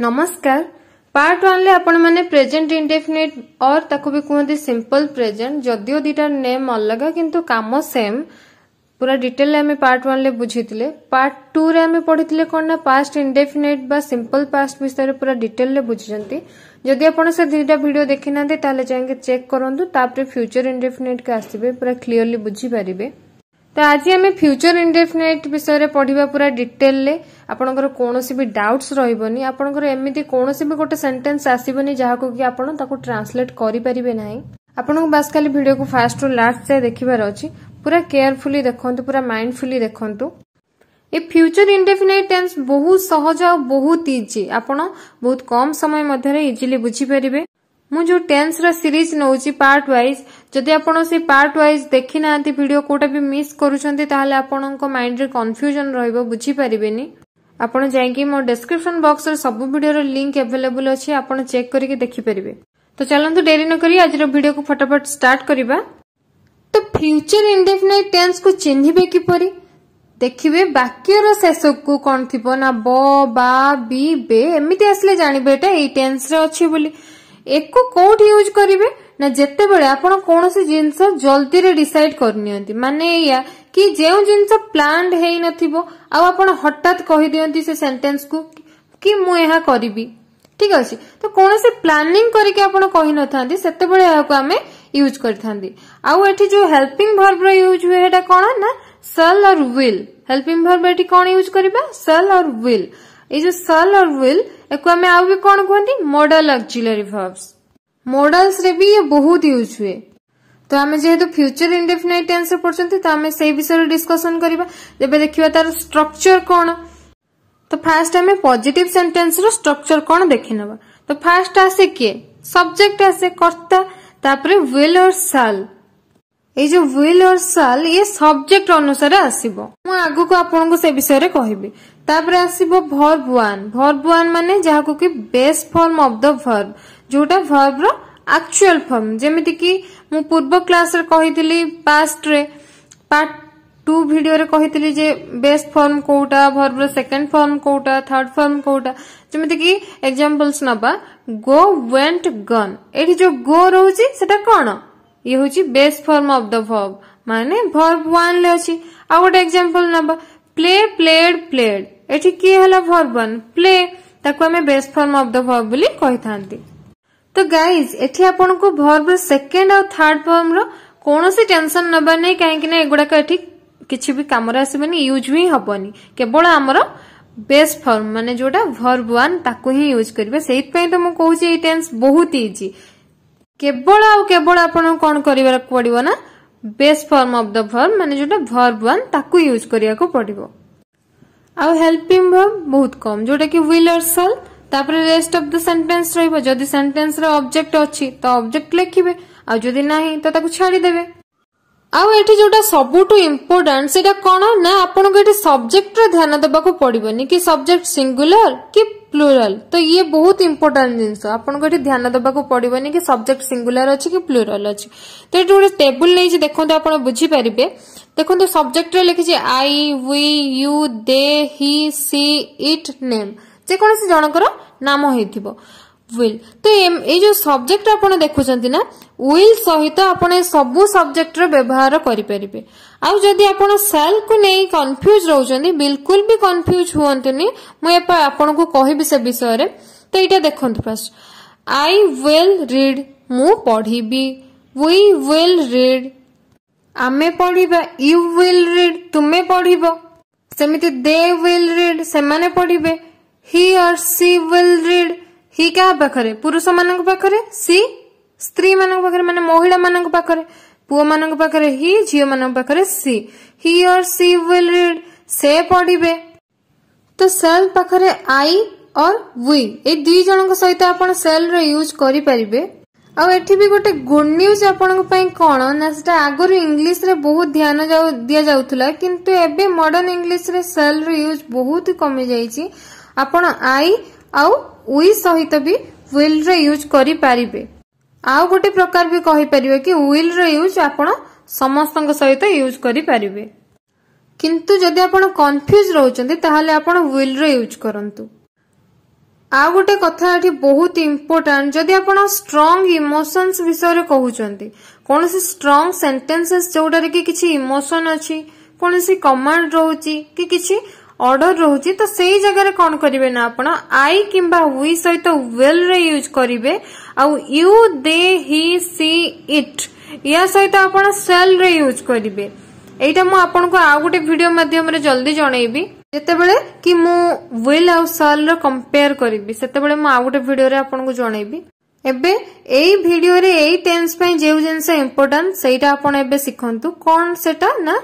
नमस्कार पार्ट वे आपने present indefinite और भी कहते सिंपल प्रेजेंट जदिव दिटा नेम अलग किंतु कम सेम पूरा डिटेल पार्ट वन बुझी पार्ट टू रे पढ़ी कौन ना पास्ट इंडेफिनेट बा सिंपल पास्ट विषय पूरा डिटेल बुझी जदि दिटा भिड देखी ना चेक करूँ फ्यूचर इंडेफिनेट के आसपे पूरा क्लीयरली बुझीपारे ତ ଆଜି ଆମେ ଫ୍ୟୁଚର ଇଣ୍ଡେଫିନାଇଟ୍ ବିଷୟରେ ପଢ଼ିବା ପୁରା ଡିଟେଲରେ ଆପଣଙ୍କର କୌଣସି ବି ଡାଉଟ୍ସ ରହିବନି ଆପଣଙ୍କର ଏମିତି କୌଣସି ବି ଗୋଟେ ସେଣ୍ଟେନ୍ସ ଆସିବନି ଯାହାକୁ କି ଆପଣ ତାକୁ ଟ୍ରାନ୍ସଲେଟ୍ କରିପାରିବେ ନାହିଁ ଆପଣଙ୍କୁ ବାସ୍ ଖାଲି ଭିଡ଼ିଓକୁ ଫାର୍ଷ୍ଟରୁ ଲାଷ୍ଟ ଯାଏ ଦେଖିବାର ଅଛି ପୁରା କେୟାରଫୁଲି ଦେଖନ୍ତୁ ପୁରା ମାଇଣ୍ଡଫୁଲି ଦେଖନ୍ତୁ ଏ ଫ୍ୟୁଚର ଇଣ୍ଡେଫିନାଇଟ୍ ଟେନ୍ସ ବହୁତ ସହଜ ଆଉ ବହୁତ ଇଜି ଆପଣ ବହୁତ କମ୍ ସମୟ ମଧ୍ୟରେ ଇଜିଲି ବୁଝିପାରିବେ ମୁଁ ଯୋଉ ଟେନ୍ସର ସିରିଜ୍ ନେଉଛି ପାର୍ଟ ୱାଇଜ୍ ଯଦି ଆପଣ ସେ ପାର୍ଟ ୱାଇଜ୍ ଦେଖିନାହାନ୍ତି ଭିଡ଼ିଓ କୋଉଟା ବି ମିସ୍ କରୁଛନ୍ତି ତାହେଲେ ଆପଣଙ୍କ ମାଇଣ୍ଡରେ କନଫ୍ୟୁଜନ୍ ରହିବ ବୁଝିପାରିବେନି ଆପଣ ଯାଇକି ମୋ ଡେସ୍କ୍ରିପ୍ସନ୍ ବକ୍ସରେ ସବୁ ଭିଡ଼ିଓର ଲିଙ୍କ୍ ଆଭେଲେବୁଲ୍ ଅଛି ଆପଣ ଚେକ୍ କରିକି ଦେଖିପାରିବେ ତ ଚାଲନ୍ତୁ ଡେରି ନ କରି ଆଜିର ଭିଡ଼ିଓକୁ ଫଟାଫଟ ଷ୍ଟାର୍ଟ କରିବା ତ ଫ୍ୟୁଚର ଇଣ୍ଡେଫିନାଇଟ୍ ଟେନ୍ସକୁ ଚିହ୍ନିବେ କିପରି ଦେଖିବେ ବାକ୍ୟର ଶେଷକୁ କ'ଣ ଥିବ ନା ବ ବା ବି ବେ ଏମିତି ଆସିଲେ ଜାଣିବେ ଏଇଟା ଏଇ ଟେନ୍ସରେ ଅଛି ବୋଲି একু কোটি ইউজ করবে না যেতবে আপনার কোণী জিনিস জলদি ডিসাইড করে নিতে মানে এয়া কি যে জিনিস প্লান্ড হয়ে নপন হঠাৎ কহিদিকে সে সেটেন্স কু কি মু করিবি ঠিক আছে তো কোণী প্লানিং করি আপনার কহি নথান্তি সেতবে আমি ইউজ করে থাকে আঠি যে হেল্পিং ভর্বর ইউজ হুয়ে এটা কোণ না সেল আর উইল হেল্পিং ভর্ব এটি কোণ ইউজ করা সেল আর উইল ଏଇ ଯୋଉ ସଲ୍ ଅର୍ ୱିଲ୍ ୟାକୁ ଆମେ ଆଉ ବି କଣ କୁହନ୍ତି ମଡାଲ ଅକ୍ଜିଲାରୀ ଭର୍ବସ୍ ମଡାଲ୍ସରେ ବି ଇଏ ବହୁତ ୟୁଜ୍ ହୁଏ ତ ଆମେ ଯେହେତୁ ଫ୍ୟୁଚର ଇଣ୍ଡେଫିନାଇଟ୍ ଟେନ୍ସରେ ପଢୁଛନ୍ତି ତ ଆମେ ସେଇ ବିଷୟରେ ଡିସ୍କସନ୍ କରିବା ଏବେ ଦେଖିବା ତାର ଷ୍ଟ୍ରକ୍ଚର କଣ ତ ଫାର୍ଷ୍ଟ ଆମେ ପଜିଟିଭ ସେଣ୍ଟେନ୍ସର ଷ୍ଟ୍ରକ୍ଚର କଣ ଦେଖିନେବା ତ ଫାର୍ଷ୍ଟ ଆସେ କିଏ ସବଜେକ୍ଟ ଆସେ କର୍ତ୍ତା ତାପରେ ୱିଲ୍ ଅର୍ ସାଲ୍ ଏଇ ଯୋଉ ୱିଲ୍ ଅର୍ ସାଲ୍ ଇଏ ସବଜେକ୍ଟ ଅନୁସାରେ ଆସିବ ମୁଁ ଆଗକୁ ଆପଣଙ୍କୁ ସେ ବିଷୟରେ କହିବି ତାପରେ ଆସିବ ଭର୍ବ ୱାନ୍ ଭର୍ବ ୱାନ୍ ମାନେ ଯାହାକୁ କି base form of the verb ଯୋଉଟା ଭର୍ବର ଆକ୍ଚୁଆଲ ଫର୍ମ ଯେମିତିକି ମୁଁ ପୂର୍ବ କ୍ଲାସରେ କହିଥିଲି ପାଷ୍ଟରେ ପାର୍ଟ ଟୁ ଭିଡ଼ିଓରେ କହିଥିଲି ଯେ ବେସ୍ ଫର୍ମ କୋଉଟା ଭର୍ବର ସେକେଣ୍ଡ ଫର୍ମ କୋଉଟା ଥାର୍ଡ ଫର୍ମ କୋଉଟା ଯେମିତିକି ଏକ୍ଜାମ୍ପଲ୍ସ ନବା ଗୋ ୱେଣ୍ଟ ଗନ୍ ଏଠି ଯୋଉ ଗୋ ରହୁଛି ସେଟା କଣ ଇଏ ହଉଛି base form of the verb ମାନେ ଭର୍ବ ୱାନ୍ରେ ଅଛି ଆଉ ଗୋଟେ ଏକ୍ଜାମ୍ପଲ୍ ନବା play played played one play base form of the verb था तो गाइज को भर्व सेकेंड और थर्ड फर्म रोसी टेनसन नवा नहीं कहीं एगुडाक कम यूज हम हाँ केवल बेस्ट फर्म मान जो भर्व वन ही यूज करेंगे तो मुझे कहते हैं टेन्स बहुत इजी केवल आवल आप कौन करना base form of the verb মানে যেটা ভর্ব ওয়ান তাকে ইউজ করা পড়ব আল্পিং ভর্ব বহুত কম যেটা কি উইল অর সল তাপরে রেস্ট অফ দ সেন্টেন্স রহব যদি সেন্টেন্স র অবজেক্ট অছি তো অবজেক্ট লেখিবে আর যদি না তো তাকে ছাড়ি দেবে ଆଉ ଏଠି ଯୋଉଟା ସବୁଠୁ ଇମ୍ପୋର୍ଟାଣ୍ଟ ସେଇଟା କଣ ନା ଆପଣଙ୍କୁ ଏଠି ସବଜେକ୍ଟର ଧ୍ୟାନ ଦେବାକୁ ପଡିବନି କି ସବଜେକ୍ଟ ସିଙ୍ଗୁଲାର କି ପ୍ଲୁରାଲ ତ ଇଏ ବହୁତ ଇମ୍ପୋର୍ଟାଣ୍ଟ ଜିନିଷ ଆପଣଙ୍କୁ ଏଠି ଧ୍ୟାନ ଦେବାକୁ ପଡ଼ିବନି କି ସବଜେକ୍ଟ ସିଙ୍ଗୁଲାର ଅଛି କି ପ୍ଲୁରାଲ ଅଛି ତ ଏଠି ଗୋଟେ ଟେବୁଲ ନେଇଛି ଦେଖନ୍ତୁ ଆପଣ ବୁଝିପାରିବେ ଦେଖନ୍ତୁ ସବଜେକ୍ଟରେ ଲେଖିଛି I we you they he she it name ଯେକୌଣସି ଜଣଙ୍କର ନାମ ହେଇଥିବ ୱିଲ୍ ତ ଏଇ ଯୋଉ ସବଜେକ୍ଟ ଆପଣ ଦେଖୁଛନ୍ତି ନା ୱିଲ୍ ସହିତ ଆପଣ ସବୁ ସବଜେକ୍ଟର ବ୍ୟବହାର କରିପାରିବେ आउ जदि कन्फ्यूज रोचान बिल्कुल भी कन्फ्यूज हूँ मुझे कह विषय तो ये देखते फास्ट आई विल रीड मु पढ़ी विल रीड आम पढ़ा यू विल रीड तुम्हें पढ़व सेमती विल रीड से पढ़े हि और सी विल रीड हि क्या पुरुष मान पाखे सी स्त्री मान पाखे मान महिला मान पाखे ପୁଅମାନଙ୍କ ପାଖରେ ହି ଝିଅମାନଙ୍କ ପାଖରେ she he or she will read ସେ ପଢିବେ ତ ସେଲ୍ ପାଖରେ ଆଇ ଅର୍ ୱି ଏଇ ଦୁଇ ଜଣଙ୍କ ସହିତ ଆପଣ ସେଲ୍ର ୟୁଜ୍ କରିପାରିବେ ଆଉ ଏଠି ବି ଗୋଟେ ଗୁଡ୍ ନ୍ୟୁଜ୍ ଆପଣଙ୍କ ପାଇଁ କ'ଣ ନା ସେଟା ଆଗରୁ ଇଂଲିଶରେ ବହୁତ ଧ୍ୟାନ ଦିଆଯାଉଥିଲା କିନ୍ତୁ ଏବେ ମଡର୍ଣ୍ଣ ଇଂଲିଶରେ ସେଲ୍ର ୟୁଜ୍ ବହୁତ କମିଯାଇଛି ଆପଣ ଆଇ ଆଉ ୱି ସହିତ ବି ୱିଲ୍ର ୟୁଜ୍ କରିପାରିବେ ଆଉ ଗୋଟେ ପ୍ରକାର ବି କହିପାରିବେ କି ୱିଲ୍ର ୟୁଜ୍ ଆପଣ ସମସ୍ତଙ୍କ ସହିତ ୟୁଜ୍ କରିପାରିବେ କିନ୍ତୁ ଯଦି ଆପଣ କନଫ୍ୟୁଜ୍ ରହୁଛନ୍ତି ତାହେଲେ ଆପଣ ୱିଲ୍ର ୟୁଜ୍ କରନ୍ତୁ ଆଉ ଗୋଟେ କଥା ଏଠି ବହୁତ ଇମ୍ପୋର୍ଟାଣ୍ଟ ଯଦି ଆପଣ ଷ୍ଟ୍ରଙ୍ଗ ଇମୋସନ୍ସ ବିଷୟରେ କହୁଛନ୍ତି କୌଣସି ଷ୍ଟ୍ରଙ୍ଗ ସେଣ୍ଟେନ୍ସେସ୍ ଯେଉଁଟାରେ କି କିଛି ଇମୋସନ୍ ଅଛି କୌଣସି କମାଣ୍ଡ ରହୁଛି କି କିଛି ଅର୍ଡର ରହୁଛି ତ ସେଇ ଜାଗାରେ କ'ଣ କରିବେ ନା ଆପଣ ଆଇ କିମ୍ବା ୱି ସହିତ ୱେଲ୍ରେ ୟୁଜ୍ କରିବେ ଆଉ ୟୁ ଦେ ହି ସି ଇଟ୍ ଏହା ସହିତ ଆପଣ ସେଲ୍ରେ ୟୁଜ୍ କରିବେ ଏଇଟା ମୁଁ ଆପଣଙ୍କୁ ଆଉ ଗୋଟେ ଭିଡିଓ ମାଧ୍ୟମରେ ଜଲ୍ଦି ଜଣେଇବି ଯେତେବେଳେ କି ମୁଁ ୱିଲ୍ ଆଉ ସେଲ୍ର କମ୍ପେୟାର କରିବି ସେତେବେଳେ ମୁଁ ଆଉ ଗୋଟେ ଭିଡିଓରେ ଆପଣଙ୍କୁ ଜଣେଇବି ଏବେ ଏଇ ଭିଡିଓରେ ଏଇ ଟେନ୍ସ ପାଇଁ ଯେଉଁ ଜିନିଷ ଇମ୍ପୋର୍ଟାଣ୍ଟ ସେଇଟା ଆପଣ ଏବେ ଶିଖନ୍ତୁ କ'ଣ ସେଟା ନା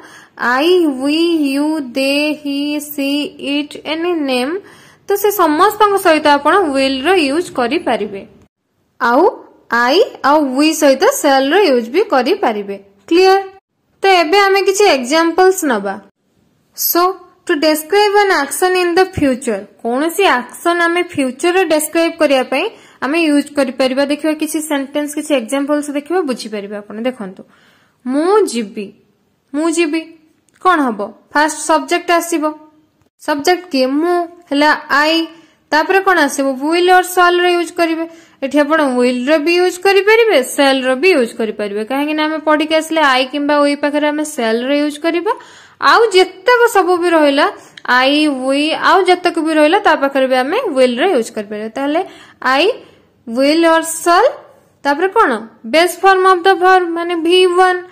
I, we, you, they, he, she, it, any name ତ ସେ ସମସ୍ତଙ୍କ ସହିତ ଆପଣ ୱିଲ୍ର ୟୁଜ୍ କରିପାରିବେ ଆଉ ଆଇ ଆଉ ୱି ସହିତ ସେଲ୍ର ୟୁଜ୍ ବି କରିପାରିବେ କ୍ଲିଅର ତ ଏବେ ଆମେ କିଛି ଏକ୍ଜାମ୍ପଲ୍ସ ନବା so to describe an action in the future କୌଣସି ଆକ୍ସନ୍ ଆମେ ଫ୍ୟୁଚରରେ ଡେସ୍କ୍ରାଇବ୍ କରିବା ପାଇଁ ଆମେ ୟୁଜ୍ କରିପାରିବା ଦେଖିବା କିଛି ସେଣ୍ଟେନ୍ସ କିଛି ଏକ୍ଜାମ୍ପଲ୍ସ ଦେଖିବା ବୁଝିପାରିବା ଆପଣ ଦେଖନ୍ତୁ ମୁଁ ଯିବି ମୁଁ ଯିବି कौन हम फास्ट सब्जेक्ट आसब सब्जेक्ट किए मुला आई तापर कौन आस और सल रूज करेंगे ये आप यूज करेंगे सेल रूज करेंगे कहीं पढ़ी आसे आई कि वही पाखे सेल रूज कर आउ जतक सब भी रहा आई वी आउ जतक भी रहा भी आम व्विल यूज कर आई विल और सल तापर कौन base form of the form मान भि वन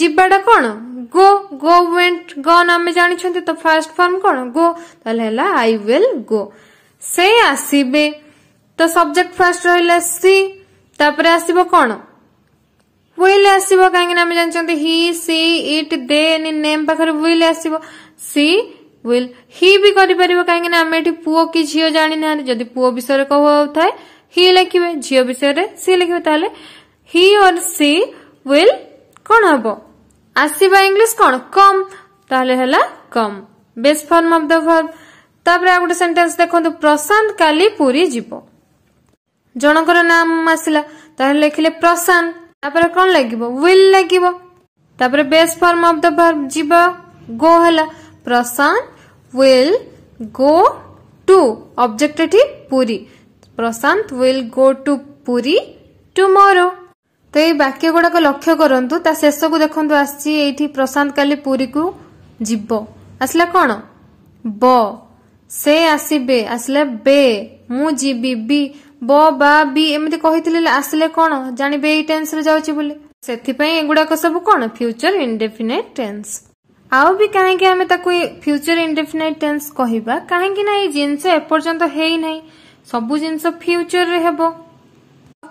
जीवाटा कौन गो गो वेंट गन आम जानते तो फास्ट फर्म कौन गो तो आई विल गो से आसबे तो सब्जेक्ट फास्ट रहा सी तापर आस आस कहीं जानते he she it they name पाखे विल आस विल हि भी करें कहीं पुओ कि झील जाणी ना जदि पुओ विषय कह था हि लिखे झील विषय सी लिखे हि और सी विल कौन हम আসিবা ইংলিশ কোন কম তাহলে হেলা কম base form of the verb তাপরে আর গোটে সেন্টেন্স দেখন্তু প্রশান্ত কালি পুরী যাব জনকর নাম আসিলা তাহলে লেখিলে প্রশান্ত তাপরে কোন লাগিব উইল লাগিব তাপরে base form of the verb যাব গো হেলা Prashant will go to object এটি Puri Prashant will go to Puri tomorrow ତ ଏଇ ବାକ୍ୟ ଗୁଡାକ ଲକ୍ଷ୍ୟ କରନ୍ତୁ ତା ଶେଷକୁ ଦେଖନ୍ତୁ ଆସିଛି ଏଇଠି ପ୍ରଶାନ୍ତ କାଲି ପୁରୀକୁ ଯିବ ଆସିଲା କଣ ବ ସେ ଆସିବେ ଆସିଲା ବେ ମୁଁ ଯିବି ବି ବ ବା ବି ଏମିତି କହିଥିଲେ ଆସିଲେ କଣ ଜାଣିବେ ଏଇ ଟେନ୍ସରେ ଯାଉଛି ବୋଲି ସେଥିପାଇଁ ଏଗୁଡାକ ସବୁ କଣ ଫ୍ୟୁଚର ଇଣ୍ଡେଫିନାଇଟ୍ ଟେନ୍ସ ଆଉ ବି କାହିଁକି ଆମେ ତାକୁ ଫ୍ୟୁଚର ଇଣ୍ଡେଫିନାଇଟ୍ ଟେନ୍ସ କହିବା କାହିଁକି ନା ଏଇ ଜିନିଷ ଏପର୍ଯ୍ୟନ୍ତ ହେଇନାହିଁ ସବୁ ଜିନିଷ ଫ୍ୟୁଚରରେ ହେବ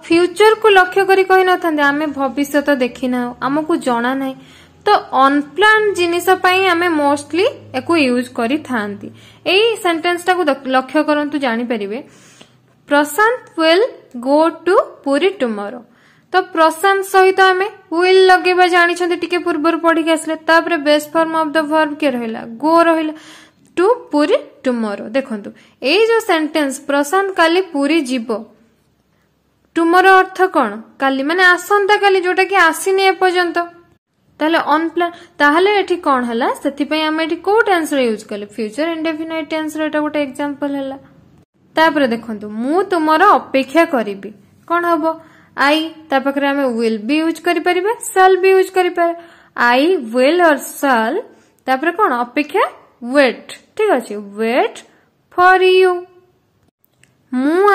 ଫ୍ୟୁଚରକୁ ଲକ୍ଷ୍ୟ କରି କହିନଥାନ୍ତେ ଆମେ ଭବିଷ୍ୟତ ଦେଖିନାହୁଁ ଆମକୁ ଜଣା ନାହିଁ ତ ଅନପ୍ଲାନ୍ ଜିନିଷ ପାଇଁ ଆମେ ମୋଷ୍ଟଲି ୟାକୁ ୟୁଜ୍ କରିଥାନ୍ତି ଏଇ ସେଣ୍ଟେନ୍ସଟାକୁ ଲକ୍ଷ୍ୟ କରନ୍ତୁ ଜାଣିପାରିବେ Prashant will go to Puri tomorrow ତ ପ୍ରଶାନ୍ତ ସହିତ ଆମେ ୱିଲ୍ ଲଗେଇବା ଜାଣିଛନ୍ତି ଟିକେ ପୂର୍ବରୁ ପଢିକି ଆସିଲେ ତାପରେ base form of the verb କିଏ ରହିଲା ଗୋ ରହିଲା ଟୁ ପୁରୀ ଟୁମରୋ ଦେଖନ୍ତୁ ଏଇ ଯୋଉ ସେଣ୍ଟେନ୍ସ ପ୍ରଶାନ୍ତ କାଲି ପୁରୀ ଯିବ টুমোর অর্থ কোণ কালি মানে আসন্তাকালি ଯେଉଁଟାକି ଆସିନି ଏପର୍ଯ୍ୟନ୍ତ ତାହେଲେ ଅନ୍ପ୍ଲାନ୍ ତାହେଲେ ଏଠି କ'ଣ ହେଲା ସେଥିପାଇଁ ଆମେ ଏଠି କୋଉ ଟେନ୍ସର ୟୁଜ୍ କଲେ ଫ୍ୟୁଚର ଇଣ୍ଡେଫିନାଇଟ୍ ଟେନ୍ସର ଏଇଟା ଗୋଟେ ଏକ୍ଜାମ୍ପଲ ହେଲା ତାପରେ ଦେଖନ୍ତୁ ମୁଁ ତୁମର ଅପେକ୍ଷା କରିବି କ'ଣ ହବ ଆଇ ତା ପାଖରେ ଆମେ ୱିଲ୍ ବି ୟୁଜ୍ କରିପାରିବା ସଲ୍ ବି ୟୁଜ୍ କରିପାରିବା ଆଇ ୱିଲ୍ ଅର୍ ସଲ୍ ତାପରେ କ'ଣ ଅପେକ୍ଷା ୱେଟ୍ ଠିକ୍ ଅଛି ୱେଟ୍ ଫର୍ ୟୁ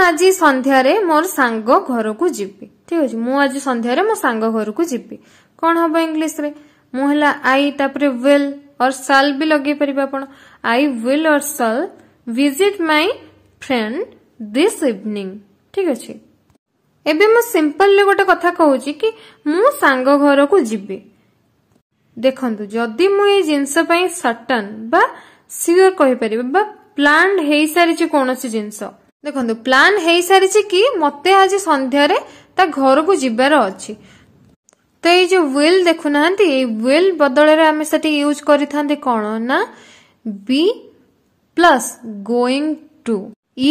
ଆଜି ସନ୍ଧ୍ୟାରେ ମୋର ସାଙ୍ଗ ଘରକୁ ଯିବି ଠିକ ଅଛି ମୁଁ ଆଜି ସନ୍ଧ୍ୟାରେ ମୋ ସାଙ୍ଗ ଘରକୁ ଯିବି କ'ଣ ହବ ଇଂଲିଶରେ ମୁଁ ହେଲା ଆଇ ତାପରେ ୱିଲ୍ ଅର୍ ସାଲ୍ ବି ଲଗେଇ ପାରିବେ ଆପଣ I will or shall visit my friend this evening ଠିକ ଅଛି ଏବେ ମୁଁ ସିମ୍ପଲରେ ଗୋଟେ କଥା କହୁଛି କି ମୁଁ ସାଙ୍ଗ ଘରକୁ ଯିବି ଦେଖନ୍ତୁ ଯଦି ମୁଁ ଏଇ ଜିନିଷ ପାଇଁ ସଟନ୍ ବା ସିଓର କହିପାରିବି ବା ପ୍ଲାନ୍ ହେଇସାରିଛି କୌଣସି ଜିନିଷ ଦେଖନ୍ତୁ ପ୍ଲାନ୍ ହେଇସାରିଛି କି ମୋତେ ଆଜି ସନ୍ଧ୍ୟାରେ ତା ଘରକୁ ଯିବାର ଅଛି ତ ଏଇ ଯୋଉ ୱିଲ୍ ଦେଖୁନାହାନ୍ତି ଏଇ ୱିଲ୍ ବଦଳରେ ଆମେ ସେଠି ୟୁଜ୍ କରିଥାନ୍ତେ କ'ଣ ନା be plus going to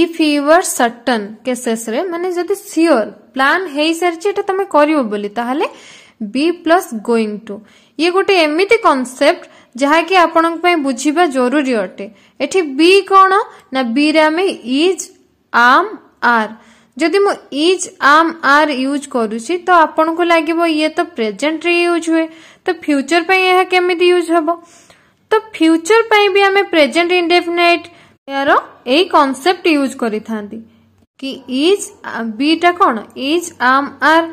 if your certain କେସେସ୍ରେ ମାନେ ଯଦି ସିଓର ପ୍ଲାନ୍ ହେଇସାରିଛି ଏଟା ତମେ କରିବ ବୋଲି ତାହେଲେ ବି ପ୍ଲସ୍ ଗୋଇଂ ଟୁ ଇଏ ଗୋଟେ ଏମିତି କନସେପ୍ଟ ଯାହାକି ଆପଣଙ୍କ ପାଇଁ ବୁଝିବା ଜରୁରୀ ଅଟେ ଏଠି ବି କ'ଣ ନା ବିରେ ଆମେ ଇଜ୍ आम आर जदि मु इज आम आर यूज करुच तो आपन को लगे ये तो प्रेजेंट रे यूज हुए तो फ्यूचर पर यह केमी यूज हम तो फ्यूचर पर भी आम प्रेजेट इंडेफिनेट यार यही कनसेप्ट यूज कर कि इज बीटा कौन is am are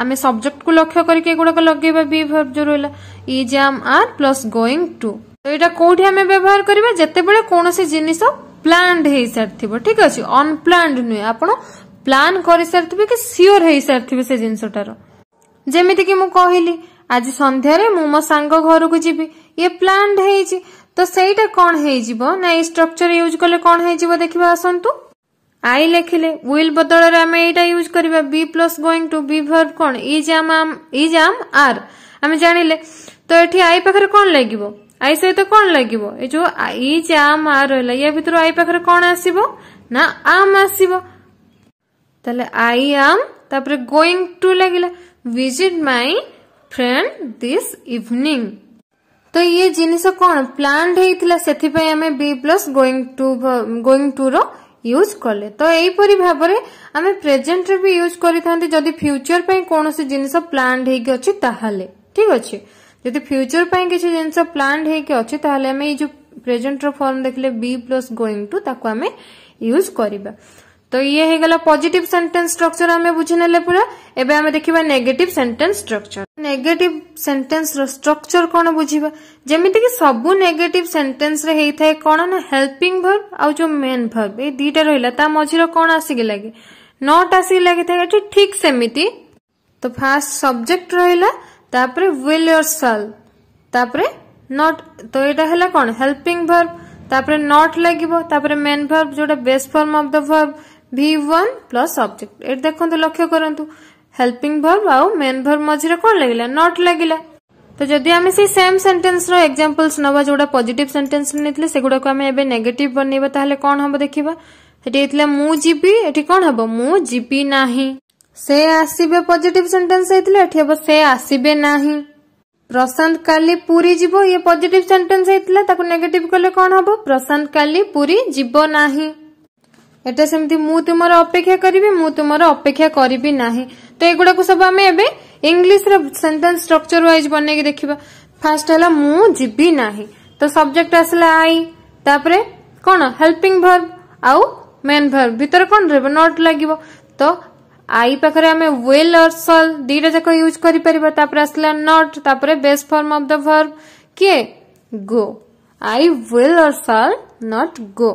am subject को लक्ष्य करके गुड़ाक लगे बी जो रहा is am are plus going to तो यहाँ कौटी आम व्यवहार करवा जिते बड़े कौन सी जिनस ପ୍ଲାନ୍ଡ ହେଇସାରିଥିବ ଠିକ ଅଛି ଅନପ୍ଲାନ୍ଡ ନୁହେଁ ଆପଣ ପ୍ଲାନ୍ କରିସାରିଥିବେ କି ସିଓର ହେଇସାରିଥିବେ ସେ ଜିନିଷଟାର ଯେମିତିକି ମୁଁ କହିଲି ଆଜି ସନ୍ଧ୍ୟାରେ ମୁଁ ମୋ ସାଙ୍ଗ ଘରକୁ ଯିବି ଇଏ ପ୍ଲାନ୍ଡ ହେଇଛି ତ ସେଇଟା କ'ଣ ହେଇଯିବ ନା ଏଇ ଷ୍ଟ୍ରକ୍ଚର ୟୁଜ୍ କଲେ କ'ଣ ହେଇଯିବ ଦେଖିବା ଆସନ୍ତୁ ଆଇ ଲେଖିଲେ ୱିଲ୍ ବଦଳରେ ଆମେ ଏଇଟା ୟୁଜ୍ କରିବା be plus going to be verb କ'ଣ is am is am are ଆମେ ଜାଣିଲେ ତ ଏଠି ଆଇ ପାଖରେ କ'ଣ ଲାଗିବ ଆଇ ସହିତ କ'ଣ ଲାଗିବ ଏ ଯୋଉ ଇ ଯେ ଆମ୍ ଆ ରହିଲା ୟା ଭିତରୁ ଆଇ ପାଖରେ କ'ଣ ଆସିବ ନା ଆମ୍ ଆସିବ ତାହେଲେ ଆଇ ଆମ୍ ତାପରେ ଗୋଇଂ ଟୁ ଲାଗିଲା visit my friend this evening ତ ଇଏ ଜିନିଷ କ'ଣ ପ୍ଲାନ୍ଡ ହେଇଥିଲା ସେଥିପାଇଁ ଆମେ be plus going to going ଟୁର ୟୁଜ୍ କଲେ ତ ଏହିପରି ଭାବରେ ଆମେ ପ୍ରେଜେଣ୍ଟରେ ବି ୟୁଜ୍ କରିଥାନ୍ତି ଯଦି ଫ୍ୟୁଚର ପାଇଁ କୌଣସି ଜିନିଷ ପ୍ଲାନ୍ଡ ହେଇକି ଅଛି ତାହେଲେ ଠିକ୍ ଅଛି जदि फ्यूचर पर कि जिन प्लांड अच्छे आम ये देखे be plus going to am use करवा तो ये पजिट सेन्टेन्स स्ट्रक्चर आम बुझीने पूरा एवं देखा negate sentence structure negate sentence structure कौन बुझा जमीती सब नेगेट सेन्टेन्स कौन ना हेल्पिंग भर्व आउ जो मेन भर्व ये दिटा रहा मझीर कौन आसिक लगे नट आसिक लगी ठीक सेमती तो फास्ट सब्जेक्ट रहा তারপরে উইল ইয়োর সেল তারপরে নট তো এটা হেলা কোন হেল্পিং ভার্ব তারপরে নট লাগিব তারপরে মেন ভার্ব যেটা base form of the verb V one plus object এটা দেখুন লক্ষ্য করতু হেল্পিং ভার্ব আউ মেন ভার্ব মঝিরে কোন লাগিলা নট লাগিলা তো যদি আমি সেই সেম সেন্টেন্সর এক্সাম্পলস নেবা যেগুলা পজিটিভ সেন্টেন্স নেইলে সেগুড়াকু আমি এবে নেগেটিভ বনাইবা তাহলে কোন হব দেখিবা সেটি এইতলা মু জিবি এটি কোন হব মু জিবি নাহি से आसबे पजिट सेन्टेन्स होता से आसबे ना प्रशांत काली पूरी जीव ये पजिट सेन्टेन्स होता नेगेट कले कौन हम प्रशांत काली पूरी जीव ना एटा से तुम अपेक्षा करी तुम अपेक्षा करी ना तो युवा सब आम इंग्लीश रेन्टेन्स स्ट्रक्चर व्वज बन देखा फास्ट है मुझी ना तो सब्जेक्ट आसला आई तापर कौन हेल्पिंग भर्व आउ मेन भर्व भितर कौन रेब नट लगे तो आई पाखे आम वेल और सल दुटा जाक यूज कर not base form of the verb किए गो आई वेल और सल नट गो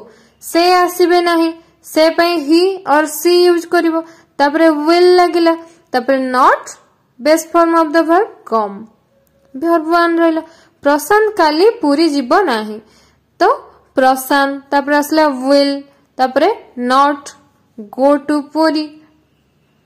से आसबे ना से हि और सी यूज कर not base form of the verb come verb one रहा प्रशांत काली पूरी जीव ना तो प्रशांत आसला वेल नट गो टू पूरी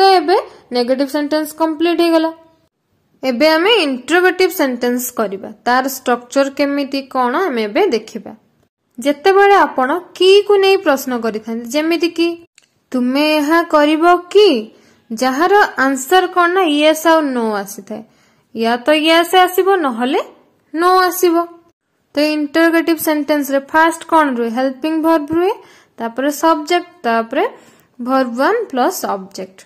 ତ ଏବେ ନେଗେଟିଭ୍ ସେଣ୍ଟେନ୍ସ କମ୍ପ୍ଲିଟ୍ ହେଇଗଲା ଏବେ ଆମେ ଇଣ୍ଟ୍ରୋଗେଟିଭ୍ ସେଣ୍ଟେନ୍ସ କରିବା ତାର ଷ୍ଟ୍ରକ୍ଚର କେମିତି କ'ଣ ଆମେ ଏବେ ଦେଖିବା ଯେତେବେଳେ ଆପଣ କି'କୁ ନେଇ ପ୍ରଶ୍ନ କରିଥାନ୍ତି ଯେମିତିକି ତୁମେ ଏହା କରିବ କି ଯାହାର ଆନ୍ସର୍ କ'ଣ ନା ୟେସ୍ ଆଉ ନୋ ଆସିଥାଏ ୟା ତ ୟେସ୍ ଆସିବ ନହେଲେ ନୋ ଆସିବ ତ ଇଣ୍ଟରଗେଟିଭ୍ ସେଣ୍ଟେନ୍ସରେ ଫାର୍ଷ୍ଟ କ'ଣ ରୁହେ ହେଲ୍ପିଂ ଭର୍ବ ରୁହେ ତାପରେ ସବଜେକ୍ଟ ତାପରେ ଭର୍ବ ୱାନ୍ ପ୍ଲସ୍ ଅବଜେକ୍ଟ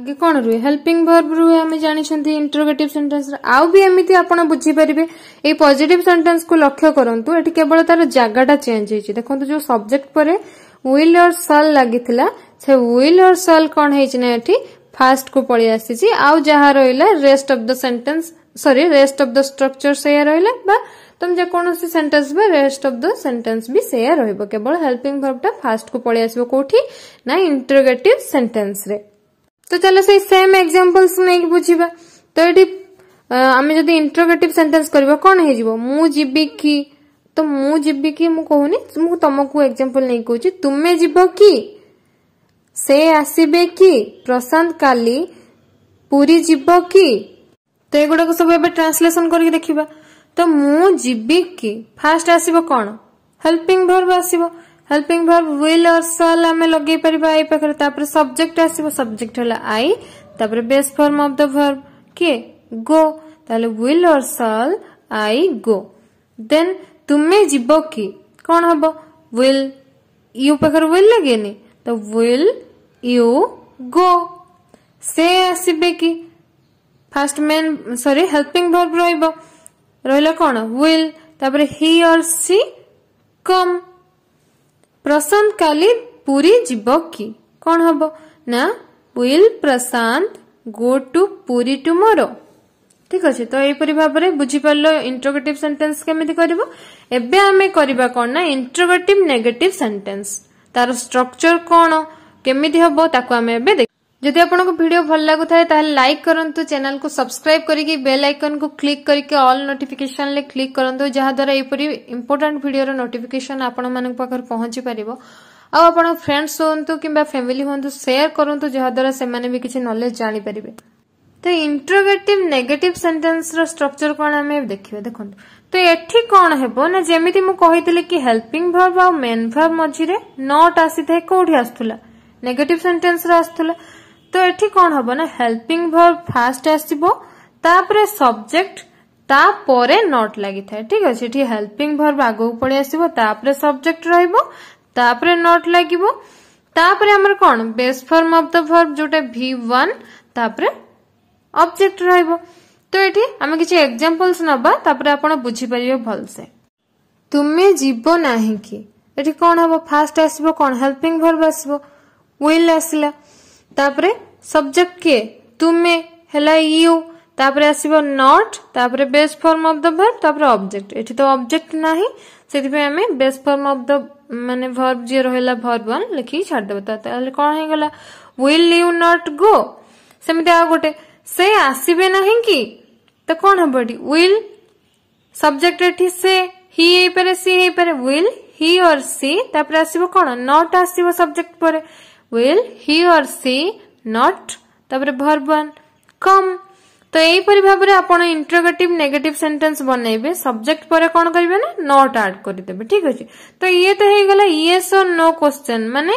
ଆଗେ କ'ଣ ରୁହେ ହେଲ୍ପିଂ ଭର୍ବ ରୁହେ ଆମେ ଜାଣିଛନ୍ତି ଇଣ୍ଟରୋଗେଟିଭ୍ ସେଣ୍ଟେନ୍ସରେ ଆଉ ବି ଏମିତି ଆପଣ ବୁଝିପାରିବେ ଏଇ ପଜିଟିଭ୍ ସେଣ୍ଟେନ୍ସକୁ ଲକ୍ଷ୍ୟ କରନ୍ତୁ ଏଠି କେବଳ ତାର ଜାଗାଟା ଚେଞ୍ଜ ହେଇଛି ଦେଖନ୍ତୁ ଯୋଉ ସବଜେକ୍ଟ ପରେ ୱିଲ୍ ଅର୍ ସଲ୍ ଲାଗିଥିଲା ସେ ୱିଲ୍ ଅର୍ ସଲ୍ କ'ଣ ହେଇଛି ନା ଏଠି ଫାଷ୍ଟକୁ ପଳେଇ ଆସିଛି ଆଉ ଯାହା ରହିଲା rest of the sentence sorry rest of the structure ସେଇଆ ରହିଲା ବା ତମେ ଯେକୌଣସି ସେଣ୍ଟେନ୍ସ ବା ରେଷ୍ଟ ଅଫ୍ ଦ ସେଣ୍ଟେନ୍ସ ବି ସେଇଆ ରହିବ କେବଳ ହେଲ୍ପିଂ ଭର୍ବଟା ଫାଷ୍ଟକୁ ପଳେଇ ଆସିବ କୋଉଠି ନା ଇଣ୍ଟରୋଗେଟିଭ୍ ସେଣ୍ଟେନ୍ସରେ तो चलो से सेम एग्जांपल्स नहीं बुझा तो ये आम जब इंट्रोगेटिव सेन्टेन्स कर तो मुझी कि मुझे तुमको एक्जाम्पल नहीं कौच तुम्हें जीव कि से आसबे कि प्रशांत काली पूरी जीव कि तो युवा सब ट्रांसलेसन कर देखा तो मुझी कि फास्ट आसब कौन हेल्पिंग भर्व आसवे helping verb will or shall ଆମେ ଲଗେଇ ପାରିବା ଏଇ ପାଖରେ ତାପରେ ସବଜେକ୍ଟ ଆସିବ ସବଜେକ୍ଟ ହେଲା ଆଇ ତାପରେ base form of the verb କିଏ ଗୋ ତାହେଲେ will or shall I go then ତୁମେ ଯିବ କି କ'ଣ ହବ ୱିଲ୍ ୟୁ ପାଖରେ ୱିଲ୍ ଲାଗେନି ତ ୱିଲ୍ ୟୁ ଗୋ ସେ ଆସିବେ କି first main sorry helping verb ରହିବ ରହିଲା କ'ଣ ୱିଲ୍ ତାପରେ ହି ଅର୍ ସି କମ୍ ପ୍ରଶାନ୍ତ କାଲି ପୁରୀ ଯିବ କି କ'ଣ ହେବ ନା will Prashant go to Puri tomorrow ঠিক আছে তো এইপরি ভাবে বুঝিপারল ইন্ট্রোগেটিভ সেন্টেন্স কেমিতি করিব এবে আমি করিবা কোন না ইন্ট্রোগেটিভ নেগেটিভ সেন্টেন্স তার স্ট্রকচর কোন কেমিতি হব তাকু আমি এবে जदि आपको भिड भल लगुए लाइक करूँ चेल को सब्सक्राइब करके बेल आइकन को क्लिक करके अल् नोटिफिकेसन क्लिक करूँ जहाद्वारा यहपर इम्पोर्टां भिडर नोटिफिकेसन आपर पहुंची पार आपण फ्रेंड्स हूँ कि फैमिली हूँ सेयार करूँ जहाद्वारा से किसी नलेज जापर तो इंट्रोवेटिव नेगेटिव सेंटेंस रो स्ट्रक्चर कौन आम देखिए देखो तो ये कौन हम ना जमी कही कि हेल्पिंग भर्व आ मेन भर्व मझे नट आसी कौटी आसूला नेगेटिव सेंटेंस रो आसूला ତ ଏଠି କ'ଣ ହବ ନା ହେଲ୍ପିଂ ଭର୍ବ ଫାଷ୍ଟ ଆସିବ ତାପରେ ସବଜେକ୍ଟ ତାପରେ ନଟ୍ ଲାଗିଥାଏ ଠିକ ଅଛି ଏଠି ହେଲ୍ପିଂ ଭର୍ବ ଆଗକୁ ପଳେଇ ଆସିବ ତାପରେ ସବଜେକ୍ଟ ରହିବ ତାପରେ ନଟ୍ ଲାଗିବ ତାପରେ ଆମର କ'ଣ base form of the verb ଯୋଉଟା ଭି ୱାନ୍ ତାପରେ ଅବଜେକ୍ଟ ରହିବ ତ ଏଠି ଆମେ କିଛି ଏକ୍ଜାମ୍ପଲ୍ସ ନବା ତାପରେ ଆପଣ ବୁଝିପାରିବେ ଭଲସେ ତୁମେ ଯିବ ନାହିଁ କି ଏଠି କ'ଣ ହବ ଫାଷ୍ଟ ଆସିବ କ'ଣ ହେଲ୍ପିଂ ଭର୍ବ ଆସିବ ୱିଲ୍ ଆସିଲା तापरे सब्जेक्ट के तुम्हें हेला यू तापरे आसीब नॉट तापरे base form of the verb तापरे ऑब्जेक्ट एठे तो ऑब्जेक्ट नाही सेति पे हमें बेस्ट फॉर्म ऑफ द माने वर्ब जे रहला वर्ब 1 लिखि छाड़ देबो ताले कोन हे गला विल यू नॉट गो सेमते आ गोटे से आसीबे नाही की त कोन हबडी विल सब्जेक्ट एठी से ही हे परे सी हे परे विल ही और सी तापरे आसीब कोन नॉट आसीब सब्जेक्ट परे will he or she not तबरे verb one come तो यही भाव रे नेगेटिव सेंटेंस बनेबे सब्जेक्ट परे कोन करबे ना नॉट ऐड कर देबे ठीक अछि तो ये तो हे गला यस और नो क्वेश्चन माने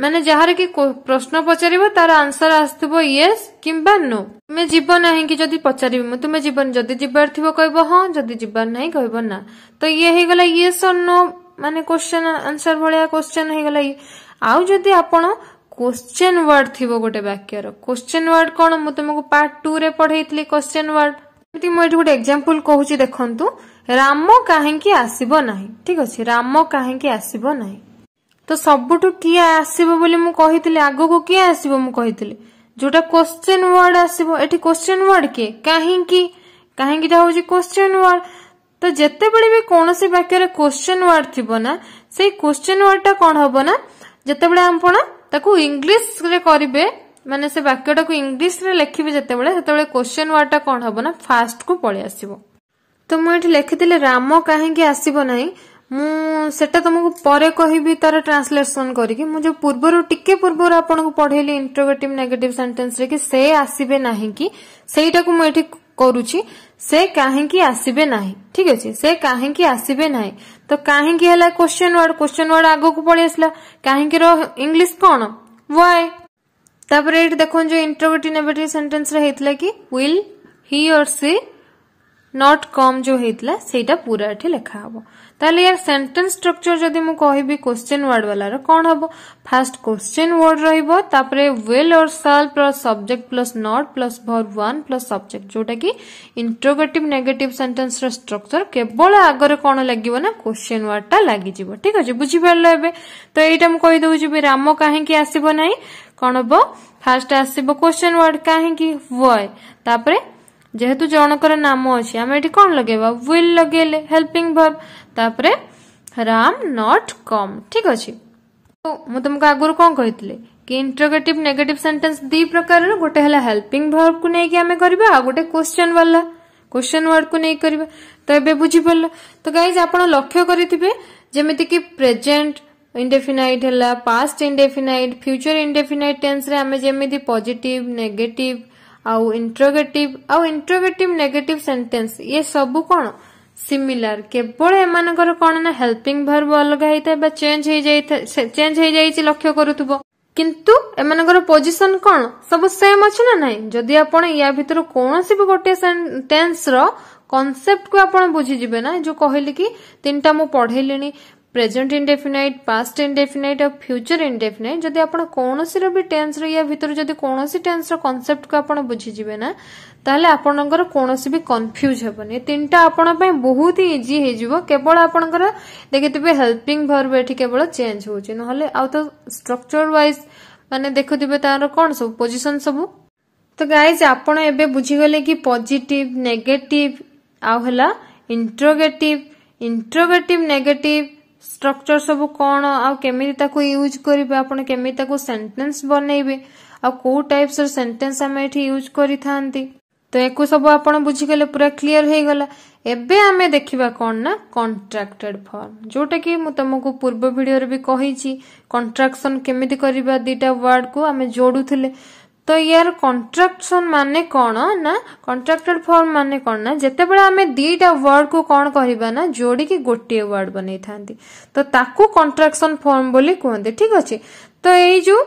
माने जहार के प्रश्न पचारिबो तार आंसर आस्तबो यस किंबा नो मैं जीव नहि कि जदी पचारिबे म तुमे जीवन जदी जीवर थिबो कहबो हां जदी जीवन नहि कहबो ना तो ये हे गला यस और नो माने क्वेश्चन आंसर भलिया क्वेश्चन हे गला ଆଉ ଯଦି ଆପଣ କୋଶ୍ଚେନ୍ ୱାର୍ଡ ଥିବ ଗୋଟେ ବାକ୍ୟର କୋଶ୍ଚେନ୍ ୱାର୍ଡ କ'ଣ ମୁଁ ତୁମକୁ ପାର୍ଟ ଟୁରେ ପଢ଼େଇଥିଲି କୋଶ୍ଚେନ୍ ୱାର୍ଡ ଏମିତି ମୁଁ ଏଠି ଗୋଟେ ଏକ୍ଜାମ୍ପଲ୍ କହୁଛି ଦେଖନ୍ତୁ ରାମ କାହିଁକି ଆସିବ ନାହିଁ ଠିକ ଅଛି ରାମ କାହିଁକି ଆସିବ ନାହିଁ ତ ସବୁଠୁ କିଏ ଆସିବ ବୋଲି ମୁଁ କହିଥିଲି ଆଗକୁ କିଏ ଆସିବ ମୁଁ କହିଥିଲି ଯୋଉଟା କୋଶ୍ଚେନ୍ ୱାର୍ଡ ଆସିବ ଏଠି କୋଶ୍ଚେନ୍ ୱାର୍ଡ କିଏ କାହିଁକି କାହିଁକିଟା ହେଉଛି କୋଶ୍ଚେନ୍ ୱାର୍ଡ ତ ଯେତେବେଳେ ବି କୌଣସି ବାକ୍ୟରେ କୋଶ୍ଚେନ୍ ୱାର୍ଡ ଥିବ ନା ସେଇ କୋଶ୍ଚେନ୍ ୱାର୍ଡଟା କ'ଣ ହବ ନା ଯେତେବେଳେ ଆପଣ ତାକୁ ଇଂଲିଶରେ କରିବେ ମାନେ ସେ ବାକ୍ୟଟାକୁ ଇଂଲିଶରେ ଲେଖିବେ ଯେତେବେଳେ ସେତେବେଳେ କ୍ୱେଶ୍ଚନ୍ ୱାର୍ଡଟା କ'ଣ ହେବ ନା ଫାଷ୍ଟକୁ ପଳେଇ ଆସିବ ତ ମୁଁ ଏଠି ଲେଖିଥିଲି ରାମ କାହିଁକି ଆସିବ ନାହିଁ ମୁଁ ସେଟା ତମକୁ ପରେ କହିବି ତାର ଟ୍ରାନ୍ସଲେସନ କରିକି ମୁଁ ଯୋଉ ପୂର୍ବରୁ ଟିକେ ପୂର୍ବରୁ ଆପଣଙ୍କୁ ପଢେଇଲି ଇଣ୍ଟ୍ରୋଗେଟିଭ ନେଗେଟିଭ ସେଣ୍ଟେନ୍ସରେ କି ସେ ଆସିବେ ନାହିଁ କି ସେଇଟାକୁ ମୁଁ ଏଠି କରୁଛି ସେ କାହିଁକି ଆସିବେ ନାହିଁ ଠିକ ଅଛି ସେ କାହିଁକି ଆସିବେ ନାହିଁ ତ କାହିଁକି ହେଲା କ୍ୱେଶ୍ଚନ ୱାର୍ଡ କ୍ୱେଶ୍ଚନ ୱାର୍ଡ ଆଗକୁ ପଳେଇ ଆସିଲା କାହିଁକିର ଇଂଲିଶ କଣ ୱାଏ ତାପରେ ଏଇଠି ଦେଖନ୍ତୁ ଇଣ୍ଟ୍ରୋଗେଟିଭ୍ ନେଗେଟିଭ୍ ସେଣ୍ଟେନ୍ସରେ ହେଇଥିଲା କି will he or she not come जो ହେଇଥିଲା ସେଇଟା ପୁରା ଏଠି ଲେଖା ହବ ତାହେଲେ ୟାର ସେଣ୍ଟେନ୍ସ ଷ୍ଟ୍ରକ୍ଚର ଯଦି ମୁଁ କହିବି କ୍ୱେଶ୍ଚିନ୍ ୱାର୍ଡ ବାଲାର କ'ଣ ହବ ଫାର୍ଷ୍ଟ କ୍ୱେଶ୍ଚିନ୍ ୱାର୍ଡ ରହିବ ତାପରେ will or shall plus subject plus not plus verb one plus subject ଯୋଉଟାକି ଇଣ୍ଟ୍ରୋଗେଟିଭ୍ ନେଗେଟିଭ୍ ସେଣ୍ଟେନ୍ସର ଷ୍ଟ୍ରକ୍ଚର କେବଳ ଆଗରେ କ'ଣ ଲାଗିବ ନା କ୍ୱେଶ୍ଚିନ୍ ୱାର୍ଡଟା ଲାଗିଯିବ ଠିକ ଅଛି ବୁଝିପାରିଲ ଏବେ ତ ଏଇଟା ମୁଁ କହିଦେଉଛି ବି ରାମ କାହିଁକି ଆସିବ ନାହିଁ କ'ଣ ହବ ଫାର୍ଷ୍ଟ ଆସିବ କ୍ୱେଶ୍ଚିନ୍ ୱାର୍ଡ କାହିଁକି ୱଏ ତାପରେ ଯେହେତୁ ଜଣଙ୍କର ନାମ ଅଛି ଆମେ ଏଠି କ'ଣ ଲଗେଇବା ୱିଲ୍ ଲଗେଇଲେ ହେଲ୍ପିଂ ଭର୍ବ ତାପରେ ରାମ୍ ନଟ୍ କମ୍ ଠିକ୍ ଅଛି ମୁଁ ତୁମକୁ ଆଗରୁ କ'ଣ କହିଥିଲି କି ଇଣ୍ଟ୍ରୋଗେଟିଭ ନେଗେଟିଭ ସେଣ୍ଟେନ୍ସ ଦୁଇ ପ୍ରକାରର ଗୋଟେ ହେଲା ହେଲ୍ପିଂ ଭର୍ବକୁ ନେଇକି ଆମେ କରିବା ଆଉ ଗୋଟେ କ୍ୱେଶ୍ଚନ୍ ବାଲା କ୍ୱେଶ୍ଚନ୍ ୱାର୍ଡକୁ ନେଇ କରିବା ତ ଏବେ ବୁଝିପାରିଲ ତ ଗାଇଜ୍ ଆପଣ ଲକ୍ଷ୍ୟ କରିଥିବେ ଯେମିତିକି ପ୍ରେଜେଣ୍ଟ ଇଣ୍ଡେଫିନାଇଟ୍ ହେଲା ପାଷ୍ଟ ଇଣ୍ଡେଫିନାଇଟ୍ ଫ୍ୟୁଚର ଇଣ୍ଡେଫିନାଇଟ୍ ଟେନ୍ସରେ ଆମେ ଯେମିତି ପଜିଟିଭ ନେଗେଟିଭ ଆଉ ଇଣ୍ଟ୍ରୋଗେଟିଭ୍ ଆଉ ଇଣ୍ଟ୍ରୋଗେଟିଭ୍ ନେଗେଟିଭ୍ ସେଣ୍ଟେନ୍ସ ଇଏ ସବୁ କ'ଣ ସିମିଲାର କେବଳ ଏମାନଙ୍କର କ'ଣ ନା ହେଲ୍ପିଂ ଭର୍ବ ଅଲଗା ହେଇଥାଏ ବା ଚେଞ୍ଜ ହେଇଯାଇଥାଏ ଚେଞ୍ଜ ହେଇଯାଇଛି ଲକ୍ଷ୍ୟ କରୁଥିବ କିନ୍ତୁ ଏମାନଙ୍କର ପୋଜିସନ କ'ଣ ସବୁ ସେମ୍ ଅଛି ନା ନାହିଁ ଯଦି ଆପଣ ୟା ଭିତରୁ କୌଣସି ବି ଗୋଟିଏ ସେଣ୍ଟେନ୍ସର କନସେପ୍ଟକୁ ଆପଣ ବୁଝିଯିବେ ନା ଯୋଉ କହିଲି କି ତିନିଟା ମୁଁ ପଢେଇଲିଣି ପ୍ରେଜେଣ୍ଟ ଇଣ୍ଡେଫିନାଇଟ୍ ପାଷ୍ଟ ଇଣ୍ଡେଫିନାଇଟ୍ ଆଉ ଫ୍ୟୁଚର ଇଣ୍ଡେଫିନାଇଟ୍ ଯଦି ଆପଣ କୌଣସିର ବି ଟେନ୍ସର ୟା ଭିତରୁ ଯଦି କୌଣସି ଟେନ୍ସର କନସେପ୍ଟକୁ ଆପଣ ବୁଝିଯିବେ ନା ତାହେଲେ ଆପଣଙ୍କର କୌଣସି ବି କନଫ୍ୟୁଜ୍ ହେବନି ତିନିଟା ଆପଣଙ୍କ ପାଇଁ ବହୁତ ହି ଇଜି ହେଇଯିବ କେବଳ ଆପଣଙ୍କର ଦେଖିଥିବେ ହେଲ୍ପିଂ ଭର୍ବ ଏଠି କେବଳ ଚେଞ୍ଜ ହେଉଛି ନହେଲେ ଆଉ ତ ଷ୍ଟ୍ରକ୍ଚର ୱାଇଜ୍ ମାନେ ଦେଖୁଥିବେ ତାର କ'ଣ ସବୁ ପୋଜିସନ୍ ସବୁ ତ ଗାଇଜ୍ ଆପଣ ଏବେ ବୁଝିଗଲେ କି ପଜିଟିଭ୍ ନେଗେଟିଭ୍ ଆଉ ହେଲା ଇଣ୍ଟ୍ରୋଗେଟିଭ୍ ଇଣ୍ଟ୍ରୋଗେଟିଭ୍ ନେଗେଟିଭ୍ ଷ୍ଟ୍ରକ୍ଚର୍ ସବୁ କ'ଣ ଆଉ କେମିତି ତାକୁ ୟୁଜ୍ କରିବେ ଆପଣ କେମିତି ତାକୁ ସେଣ୍ଟେନ୍ସ ବନେଇବେ ଆଉ କୋଉ ଟାଇପ୍ସର ସେଣ୍ଟେନ୍ସ ଆମେ ଏଠି ୟୁଜ୍ କରିଥାନ୍ତି ତ ୟାକୁ ସବୁ ଆପଣ ବୁଝିଗଲେ ପୁରା କ୍ଲିଅର ହେଇଗଲା ଏବେ ଆମେ ଦେଖିବା କ'ଣ ନା କଣ୍ଟ୍ରାକ୍ଟେଡ୍ ଫର୍ମ ଯୋଉଟାକି ମୁଁ ତମକୁ ପୂର୍ବ ଭିଡ଼ିଓରେ ବି କହିଛି କଣ୍ଟ୍ରାକ୍ସନ୍ କେମିତି କରିବା ଦିଟା ୱାର୍ଡକୁ ଆମେ ଯୋଡ଼ୁଥିଲେ ତ ୟାର କଣ୍ଟ୍ରାକ୍ସନ୍ ମାନେ କ'ଣ ନା କଣ୍ଟ୍ରାକ୍ଟେଡ଼ ଫର୍ମ ମାନେ କ'ଣ ନା ଯେତେବେଳେ ଆମେ ଦୁଇଟା ୱାର୍ଡକୁ କ'ଣ କହିବା ନା ଯୋଡ଼ିକି ଗୋଟିଏ ୱାର୍ଡ ବନେଇଥାନ୍ତି ତ ତାକୁ କଣ୍ଟ୍ରାକ୍ସନ୍ ଫର୍ମ ବୋଲି କୁହନ୍ତି ଠିକ୍ ଅଛି ତ ଏଇ ଯେଉଁ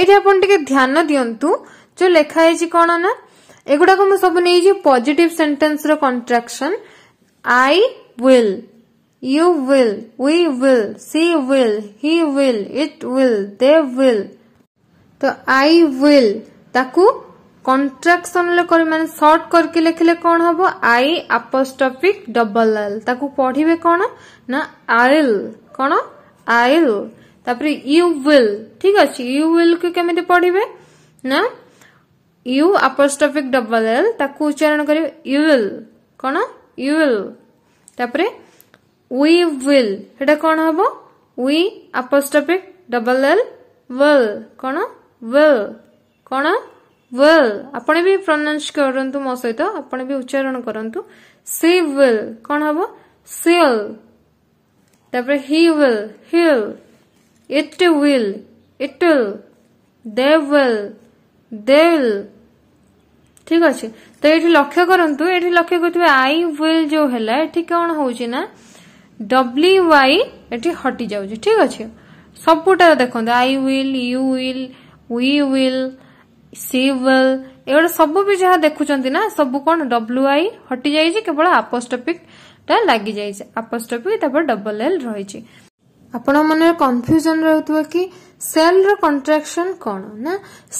ଏଇଠି ଆପଣ ଟିକେ ଧ୍ୟାନ ଦିଅନ୍ତୁ ଯେଉଁ ଲେଖା ହେଇଛି କ'ଣ ନା ଏଗୁଡାକ ମୁଁ ସବୁ ନେଇଛି ପଜିଟିଭ ସେଣ୍ଟେନ୍ସର contraction I will you will we will she will he will it will they will তো আই ୱିଲ୍ ତାକୁ କଣ୍ଟ୍ରାକ୍ସନରେ କରି ମାନେ ସର୍ଟ କରିକି ଲେଖିଲେ କ'ଣ ହବ ଆଇ ଆପୋଷ୍ଟଫିକ୍ ଡବଲ ଏଲ୍ ତାକୁ ପଢିବେ କ'ଣ ନା ଆଇଲ୍ କ'ଣ ଆଇଲ୍ ତାପରେ ୟୁ ୱିଲ୍ ଠିକ ଅଛି ୟୁ ୱିଲ୍ କୁ କେମିତି ପଢିବେ ନା ୟୁ ଆପୋଷ୍ଟଫିକ୍ ଡବଲ ଏଲ୍ ତାକୁ ଉଚ୍ଚାରଣ କରିବେ ୟୁ ୱିଲ୍ କ'ଣ ୟୁ ୱିଲ୍ ତାପରେ ୱି ୱିଲ୍ ସେଟା କ'ଣ ହବ we apostrophe double L will କ'ଣ ୱେଲ୍ କ'ଣ ୱେଲ୍ ଆପଣ ବି ପ୍ରନାଉନ୍ସ କରନ୍ତୁ ମୋ ସହିତ ଆପଣ ବି ଉଚ୍ଚାରଣ କରନ୍ତୁ ସେ ୱିଲ୍ କ'ଣ ହେବ ସେଲ୍ ତାପରେ he will he'll it will it'll they will they'll ঠিক আছে তো এটি লক্ষ্য করন্তু এটি লক্ষ্য করুথিবে আই ୱିଲ୍ ଯୋଉ ହେଲା ଏଠି କ'ଣ ହେଉଛି ନା ଡବ୍ଲି ୱାଇ ଏଠି ହଟି ଯାଉଛି ଠିକ ଅଛି ସବୁଟା ଦେଖନ୍ତୁ I will you will we will she will ଏଗୁଡ଼ା ସବୁ ବି ଯାହା ଦେଖୁଛନ୍ତି ନା ସବୁ କ'ଣ ଡବ୍ଲୁ ଆଇ ହଟିଯାଇଛି କେବଳ ଆପୋଷ୍ଟପିକ୍ଟା ଲାଗିଯାଇଛି ଆପୋଷ୍ଟପିକ୍ ତାପରେ ଡବଲ ଏଲ୍ ରହିଛି ଆପଣ ମନରେ କନଫ୍ୟୁଜନ ରହୁଥିବ କି ସେଲ୍ର କଣ୍ଟ୍ରାକ୍ସନ୍ କ'ଣ ନା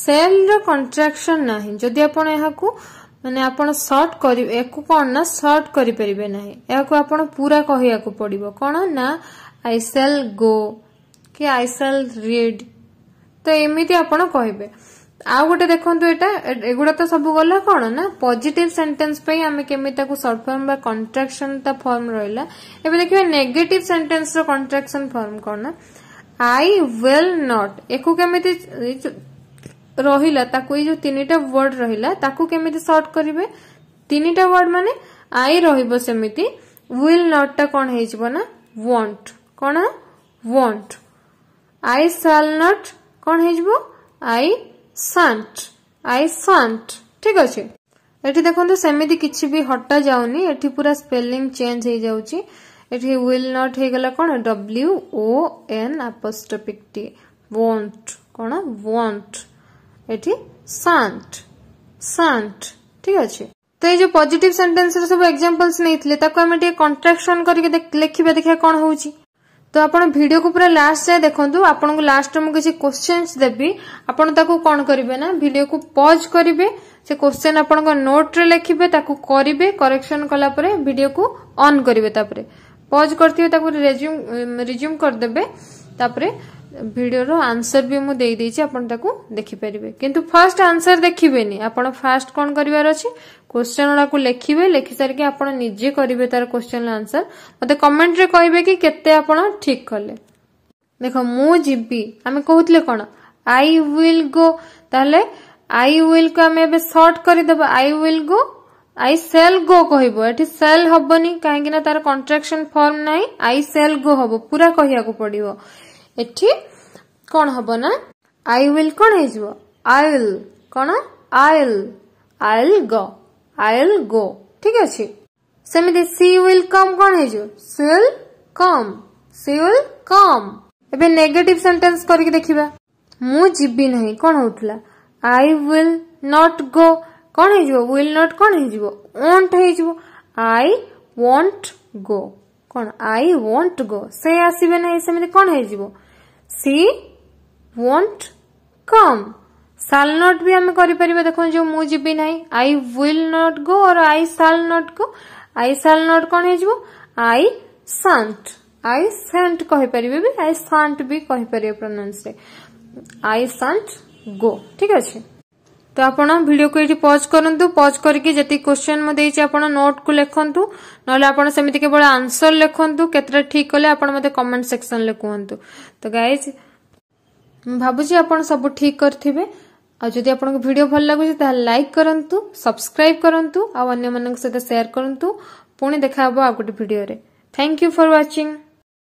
ସେଲ୍ର କଣ୍ଟ୍ରାକ୍ସନ୍ ନାହିଁ ଯଦି ଆପଣ ଏହାକୁ ମାନେ ଆପଣ ସର୍ଟ କରି ଏହାକୁ କ'ଣ ନା ସର୍ଟ କରିପାରିବେ ନାହିଁ ଏହାକୁ ଆପଣ ପୁରା କହିବାକୁ ପଡ଼ିବ କ'ଣ ନା ଆଇ ସେଲ୍ ଗୋ କି ଆଇ ସେଲ୍ ରିଡ୍ ତ ଏମିତି ଆପଣ କହିବେ ଆଉ ଗୋଟେ ଦେଖନ୍ତୁ ଏଟା ଏଗୁଡା ତ ସବୁ ଗଲା କଣ ନା ପଜିଟିଭ ସେଣ୍ଟେନ୍ସ ପାଇଁ ଆମେ କେମିତି ତାକୁ ସର୍ଟ ଫର୍ମ ବା କଣ୍ଟ୍ରାକ୍ସନ ତା ଫର୍ମ ରହିଲା ଏବେ ଦେଖିବା ନେଗେଟିଭ ସେଣ୍ଟେନ୍ସର କଣ୍ଟ୍ରାକ୍ସନ ଫର୍ମ କଣ ନା ଆଇ ୱିଲ୍ ନଟ୍ ୟାକୁ କେମିତି ରହିଲା ତାକୁ ଏଇ ଯୋଉ ତିନିଟା ୱାର୍ଡ ରହିଲା ତାକୁ କେମିତି ସର୍ଟ କରିବେ ତିନିଟା ୱାର୍ଡ ମାନେ ଆଇ ରହିବ ସେମିତି ୱିଲ୍ ନଟ୍ ଟା କଣ ହେଇଯିବ ନା ୱାଣ୍ଟ କଣ ୱାଣ୍ଟ ଆଇ ସାଲ୍ ନଟ୍ କ'ଣ ହେଇଯିବ ଆଇ ସଣ୍ଟ ଆଇ ସଣ୍ଟ ଠିକ୍ ଅଛି ଏଠି ଦେଖନ୍ତୁ ସେମିତି କିଛି ବି ହଟା ଯାଉନି ଏଠି ପୁରା ସ୍ପେଲିଂ ଚେଞ୍ଜ ହେଇଯାଉଛି ଏଠି ୱିଲ୍ ନଟ୍ ହେଇଗଲା କ'ଣ ଡବ୍ଲ୍ୟୁ ଓ ଏନ୍ ଆପୋଷ୍ଟପିକ୍ ଟି ୱଣ୍ଟ କ'ଣ ୱଣ୍ଟ ଏଠି ସାଣ୍ଟ ସାଣ୍ଟ ଠିକ୍ ଅଛି ତ ଏଇ ଯୋଉ ପଜିଟିଭ ସେଣ୍ଟେନ୍ସର ସବୁ ଏକ୍ଜାମ୍ପଲ୍ସ ନେଇଥିଲେ ତାକୁ ଆମେ ଟିକେ କଣ୍ଟ୍ରାକ୍ସନ କରିକି ଲେଖିବା ଦେଖିବା କ'ଣ ହଉଛି ତ ଆପଣ ଭିଡ଼ିଓକୁ ପୁରା ଲାଷ୍ଟ ଯାଏ ଦେଖନ୍ତୁ ଆପଣଙ୍କୁ ଲାଷ୍ଟରେ ମୁଁ କିଛି କୋଶ୍ଚେନ୍ସ ଦେବି ଆପଣ ତାକୁ କ'ଣ କରିବେ ନା ଭିଡ଼ିଓକୁ ପଜ୍ କରିବେ ସେ କୋଶ୍ଚେନ୍ ଆପଣଙ୍କ ନୋଟ୍ରେ ଲେଖିବେ ତାକୁ କରିବେ କରେକ୍ସନ୍ କଲା ପରେ ଭିଡ଼ିଓକୁ ଅନ୍ କରିବେ ତାପରେ ପଜ୍ କରିଥିବେ ତାକୁ ରିଜ୍ୟୁମ୍ କରିଦେବେ ତାପରେ ଭିଡ଼ିଓର ଆନ୍ସର୍ ବି ମୁଁ ଦେଇଦେଇଛି ଆପଣ ତାକୁ ଦେଖିପାରିବେ କିନ୍ତୁ ଫାର୍ଷ୍ଟ ଆନ୍ସର୍ ଦେଖିବେନି ଆପଣ ଫାର୍ଷ୍ଟ କ'ଣ କରିବାର ଅଛି क्वेश्चन गुड़ाक लिखे लिखि सारे निजे करेंगे तार क्वेश्चन आंसर मत कमेंट रे कहे कि ठीक कले देख मुझी आम कहते कौन आई विल गो ताहले आई विल को आम सर्ट करदेव I will go I shall go कह सेल हबनी कहीं तार कंट्राक्शन फर्म ना आई सेल गो हम पूरा कहवाक पड़ो कौन हम ना आई विल कौन आई विल कौन आईल आईल गो I'll go. ঠিক আছে ସେମିତି she will come କ'ଣ ହେଇଯିବ she will come she will come ଏବେ ନେଗେଟିଭ ସେଣ୍ଟେନ୍ସ କରିକି ଦେଖିବା ମୁଁ ଯିବି ନାହିଁ କ'ଣ ହଉଥିଲା ଆଇ ୱିଲ୍ ନଟ୍ ଗୋ କ'ଣ ହେଇଯିବ ୱିଲ୍ ନଟ୍ କ'ଣ ହେଇଯିବ ୱଣ୍ଟ ହେଇଯିବ ଆଇ ୱଣ୍ଟ ଗୋ କ'ଣ ଆଇ ୱଣ୍ଟ ଗୋ ସେ ଆସିବେ ନାହିଁ ସେମିତି କ'ଣ ହେଇଯିବ C ୱଣ୍ଟ com shawl not be ଆମେ କରିପାରିବା ଦେଖନ୍ତୁ ଯୋଉ ମୁଁ ଯିବି ନାହିଁ I will not go or I shall not go I shall not କ'ଣ ହେଇଯିବ ଆଇ ସାଣ୍ଟ ଆଇ ସେଣ୍ଟ କହିପାରିବେ ବି ଆଇ ସାଣ୍ଟ ବି କହିପାରିବେ ପ୍ରନାଉନ୍ସରେ ଆଇ ସାଣ୍ଟ ଗୋ ଠିକ ଅଛି ତ ଆପଣ ଭିଡ଼ିଓକୁ ଏଇଠି ପଜ୍ କରନ୍ତୁ ପଜ୍ କରିକି ଯେତିକି କ୍ୱେଶ୍ଚନ୍ ମୁଁ ଦେଇଛି ଆପଣ ନୋଟ୍କୁ ଲେଖନ୍ତୁ ନହେଲେ ଆପଣ ସେମିତି କେବଳ ଆନ୍ସର୍ ଲେଖନ୍ତୁ କେତେଟା ଠିକ୍ କଲେ ଆପଣ ମୋତେ କମେଣ୍ଟ ସେକ୍ସନ୍ରେ କୁହନ୍ତୁ ତ ଗାଇଜ୍ ମୁଁ ଭାବୁଛି ଆପଣ ସବୁ ଠିକ୍ କରିଥିବେ ଆଉ ଯଦି ଆପଣଙ୍କ ଭିଡ଼ିଓ ଭଲ ଲାଗୁଛି ତାହେଲେ ଲାଇକ୍ କରନ୍ତୁ ସବସ୍କ୍ରାଇବ୍ କରନ୍ତୁ ଆଉ ଅନ୍ୟମାନଙ୍କ ସହିତ ସେୟାର କରନ୍ତୁ ପୁଣି ଦେଖାହେବ ଆଉ ଗୋଟେ ଭିଡ଼ିଓରେ ଥ୍ୟାଙ୍କ ୟୁ ଫର୍ ୱାଚିଂ